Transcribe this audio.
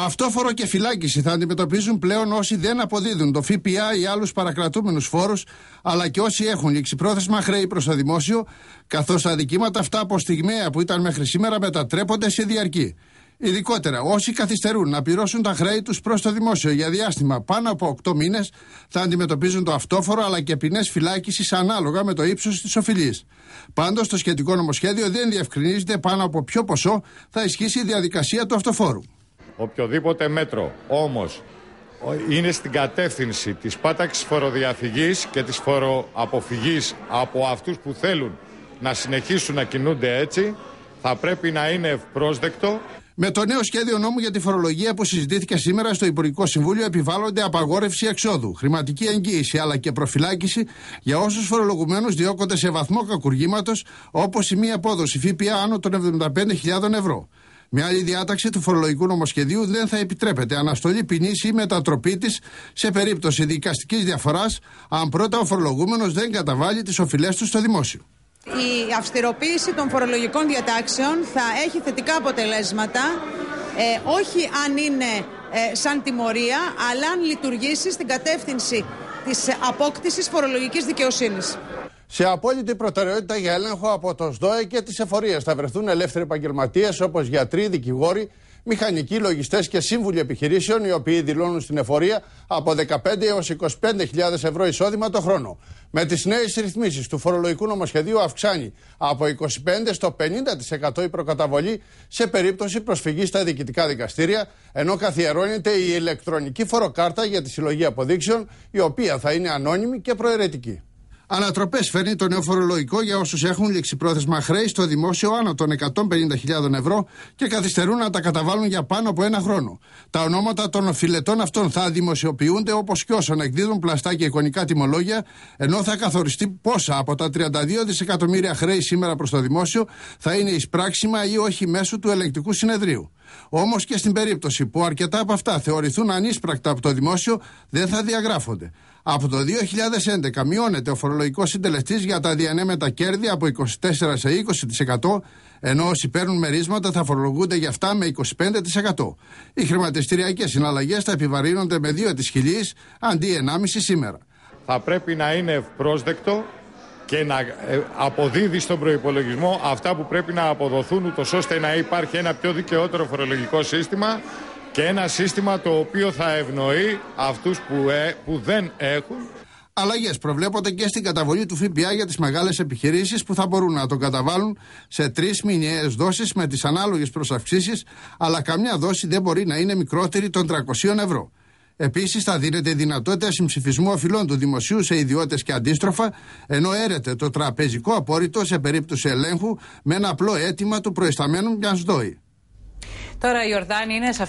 Αυτόφορο και φυλάκιση θα αντιμετωπίζουν πλέον όσοι δεν αποδίδουν το ΦΠΑ ή άλλους παρακρατούμενους φόρους, αλλά και όσοι έχουν ληξιπρόθεσμα χρέη προς το δημόσιο, καθώς τα αδικήματα αυτά από στιγμαία που ήταν μέχρι σήμερα μετατρέπονται σε διαρκή. Ειδικότερα, όσοι καθυστερούν να πληρώσουν τα χρέη τους προς το δημόσιο για διάστημα πάνω από 8 μήνες, θα αντιμετωπίζουν το αυτόφορο αλλά και ποινές φυλάκισης ανάλογα με το ύψος της οφειλής. Πάντως, το σχετικό νομοσχέδιο δεν διευκρινίζεται πάνω από ποιο ποσό θα ισχύσει η διαδικασία του αυτοφόρου οποιοδήποτε μέτρο. Όμως είναι στην κατεύθυνση της πάταξης φοροδιαφυγής και της φοροαποφυγής από αυτούς που θέλουν να συνεχίσουν να κινούνται έτσι, θα πρέπει να είναι ευπρόσδεκτο. Με το νέο σχέδιο νόμου για τη φορολογία που συζητήθηκε σήμερα στο Υπουργικό Συμβούλιο, επιβάλλονται απαγόρευση εξόδου, χρηματική εγγύηση αλλά και προφυλάκηση για όσους φορολογουμένους διώκονται σε βαθμό κακουργήματος όπως η μία απόδοση ΦΠΑ άνω των 75.000 ευρώ. Μια άλλη διάταξη του φορολογικού νομοσχεδίου δεν θα επιτρέπεται αναστολή ποινής ή μετατροπή της σε περίπτωση δικαστικής διαφοράς, αν πρώτα ο φορολογούμενος δεν καταβάλει τις οφειλές του στο δημόσιο. Η αυστηροποίηση των φορολογικών διατάξεων θα έχει θετικά αποτελέσματα, ε, όχι αν είναι ε, σαν τιμωρία, αλλά αν λειτουργήσει στην κατεύθυνση της απόκτησης φορολογικής δικαιοσύνης. Σε απόλυτη προτεραιότητα για έλεγχο από το ΣΔΟΕ και τις εφορίες θα βρεθούν ελεύθεροι επαγγελματίες όπως γιατροί, δικηγόροι, μηχανικοί, λογιστές και σύμβουλοι επιχειρήσεων, οι οποίοι δηλώνουν στην εφορία από 15 έω 25.000 ευρώ εισόδημα το χρόνο. Με τις νέες ρυθμίσεις του φορολογικού νομοσχεδίου αυξάνει από 25% στο 50% η προκαταβολή σε περίπτωση προσφυγής στα διοικητικά δικαστήρια, ενώ καθιερώνεται η ηλεκτρονική φοροκάρτα για τη συλλογή αποδείξεων, η οποία θα είναι ανώνυμη και προαιρετική. Ανατροπές φέρνει το νέο φορολογικό για όσους έχουν ληξιπρόθεσμα χρέη στο δημόσιο άνω των 150.000 ευρώ και καθυστερούν να τα καταβάλουν για πάνω από ένα χρόνο. Τα ονόματα των φιλετών αυτών θα δημοσιοποιούνται όπως και όσων εκδίδουν πλαστά και εικονικά τιμολόγια, ενώ θα καθοριστεί πόσα από τα 32 δισεκατομμύρια χρέη σήμερα προς το δημόσιο θα είναι εισπράξιμα ή όχι μέσω του ελεγκτικού συνεδρίου. Όμως και στην περίπτωση που αρκετά από αυτά θεωρηθούν ανίσπρακτα από το δημόσιο, δεν θα διαγράφονται. Από το 2011 μειώνεται ο φορολογικός συντελεστής για τα διανέμετα κέρδη από 24 σε 20%, ενώ όσοι παίρνουν μερίσματα θα φορολογούνται για αυτά με 25%. Οι χρηματιστηριακές συναλλαγές θα επιβαρύνονται με 2 τη χιλή αντί 1,5 σήμερα. Θα πρέπει να είναι ευπρόσδεκτο και να ε, αποδίδει στον προπολογισμό αυτά που πρέπει να αποδοθούν, ούτως ώστε να υπάρχει ένα πιο δικαιότερο φορολογικό σύστημα και ένα σύστημα το οποίο θα ευνοεί αυτούς που, ε, που δεν έχουν. Αλλαγές προβλέπονται και στην καταβολή του ΦΠΑ για τις μεγάλες επιχειρήσεις που θα μπορούν να τον καταβάλουν σε τρεις μηνιαίες δόσεις με τις ανάλογες προσαυξήσεις, αλλά καμιά δόση δεν μπορεί να είναι μικρότερη των 300 ευρώ. Επίσης, θα δίνεται δυνατότητα συμψηφισμού οφειλών του δημοσίου σε ιδιώτες και αντίστροφα, ενώ έρεται το τραπεζικό απόρριτο σε περίπτωση ελέγχου με ένα απλό αίτημα του προϊσταμένου μιας δόη. Τώρα η Ορδάνη είναι